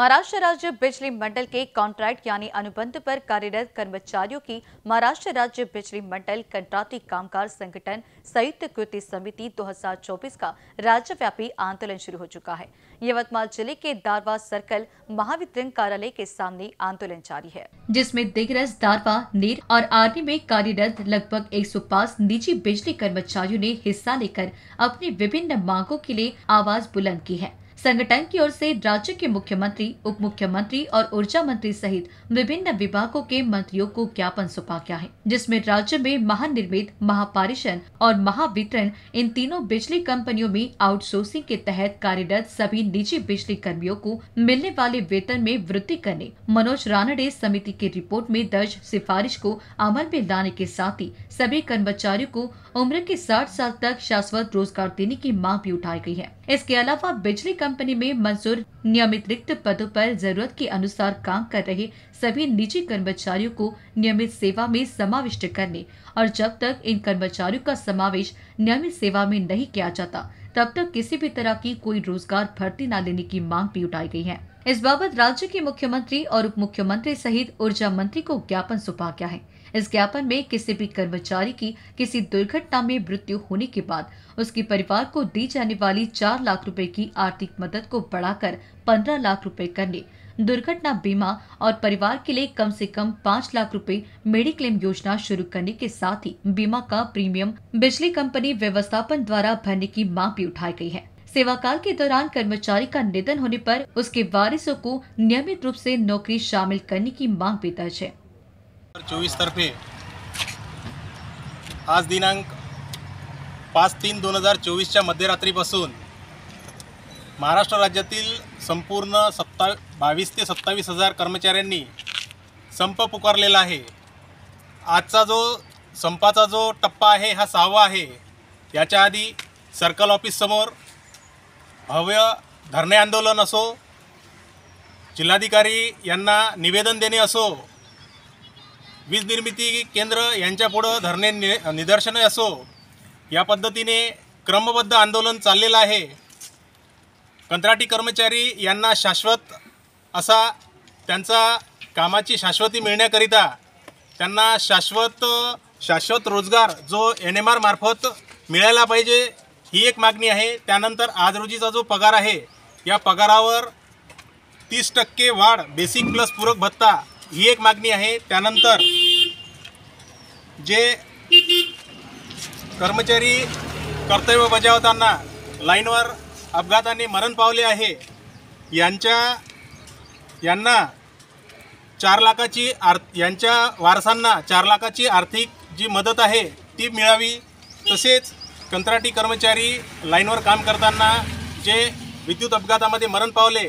महाराष्ट्र राज्य बिजली मंडल के कॉन्ट्रैक्ट यानी अनुबंध पर कार्यरत कर्मचारियों की महाराष्ट्र राज्य बिजली मंडल कंट्राटी कामगार संगठन संयुक्त कृति समिति 2024 का राज्यव्यापी आंदोलन शुरू हो चुका है यवतमाल जिले के दारवा सर्कल महावितरण कार्यालय के सामने आंदोलन जारी है जिसमें दिग्रस दारवा नीर और आर्मी में कार्यरत लगभग एक निजी बिजली कर्मचारियों ने हिस्सा लेकर अपनी विभिन्न मांगों के लिए आवाज बुलंद की है संगठन की ओर से राज्य के मुख्यमंत्री उप मुख्यमंत्री और ऊर्जा मंत्री सहित विभिन्न विभागों के मंत्रियों को ज्ञापन सौंपा गया है जिसमें राज्य में महानिर्मित महापारिशन और महावितरण इन तीनों बिजली कंपनियों में आउटसोर्सिंग के तहत कार्यरत सभी निजी बिजली कर्मियों को मिलने वाले वेतन में वृद्धि करने मनोज रानडे समिति की रिपोर्ट में दर्ज सिफारिश को अमल में लाने के साथ ही सभी कर्मचारियों को उम्र के 60 साल तक शाश्वत रोजगार देने की मांग भी उठाई गई है इसके अलावा बिजली कंपनी में मंजूर नियमित रिक्त पदों पर जरूरत के अनुसार काम कर रहे सभी निजी कर्मचारियों को नियमित सेवा में समाविष्ट करने और जब तक इन कर्मचारियों का समावेश नियमित सेवा में नहीं किया जाता तब तक किसी भी तरह की कोई रोजगार भर्ती न लेने की मांग भी उठाई गयी है इस बाबत राज्य के मुख्यमंत्री और उप मुख्यमंत्री सहित ऊर्जा मंत्री को ज्ञापन सौंपा गया है इस ज्ञापन में किसी भी कर्मचारी की किसी दुर्घटना में मृत्यु होने के बाद उसके परिवार को दी जाने वाली चार लाख रुपए की आर्थिक मदद को बढ़ाकर पंद्रह लाख रुपए करने दुर्घटना बीमा और परिवार के लिए कम से कम पाँच लाख रुपए मेडिक्लेम योजना शुरू करने के साथ ही बीमा का प्रीमियम बिजली कंपनी व्यवस्थापन द्वारा भरने की मांग भी उठाई गई है सेवाकाल के दौरान कर्मचारी का निधन होने पर उसके वारिसों को नियमित रूप से नौकरी शामिल करने की मांग भी दर्ज है तर्फे आज दिनांक पाच तीन दोन हजार चोवीसच्या मध्यरात्रीपासून महाराष्ट्र राज्यातील संपूर्ण सत्ता बावीस ते सत्तावीस हजार कर्मचाऱ्यांनी संप पुकारलेला आहे आजचा जो संपाचा जो टप्पा आहे हा सहावा आहे याच्या आधी सर्कल ऑफिससमोर भव्य धरणे आंदोलन असो जिल्हाधिकारी यांना निवेदन देणे असो वीज निर्मिती केंद्र यांच्यापुढं धरणे नि निदर्शनही असो या पद्धतीने क्रमबद्ध आंदोलन चाललेलं आहे कंत्राटी कर्मचारी यांना शाश्वत असा त्यांचा कामाची शाश्वती मिळण्याकरिता त्यांना शाश्वत शाश्वत रोजगार जो एन एम आरमार्फत मिळायला पाहिजे ही एक मागणी आहे त्यानंतर आज रोजीचा जो पगार आहे या पगारावर तीस टक्के वाढ बेसिक प्लस पूरक भत्ता ही एक मागणी आहे त्यानंतर जे कर्मचारी कर्तव्य बजावताना लाईनवर अपघाताने मरण पावले आहे यांच्या यांना चार लाखाची आर यांच्या वारसांना चार लाखाची आर्थिक जी मदत आहे ती मिळावी तसेच कंत्राटी कर्मचारी लाईनवर काम करताना जे विद्युत अपघातामध्ये मरण पावले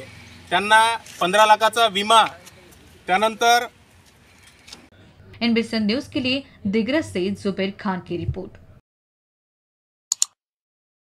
त्यांना पंधरा लाखाचा विमा त्यानंतर न्यूज के लिए दिग्रस से जुबेर खान की रिपोर्ट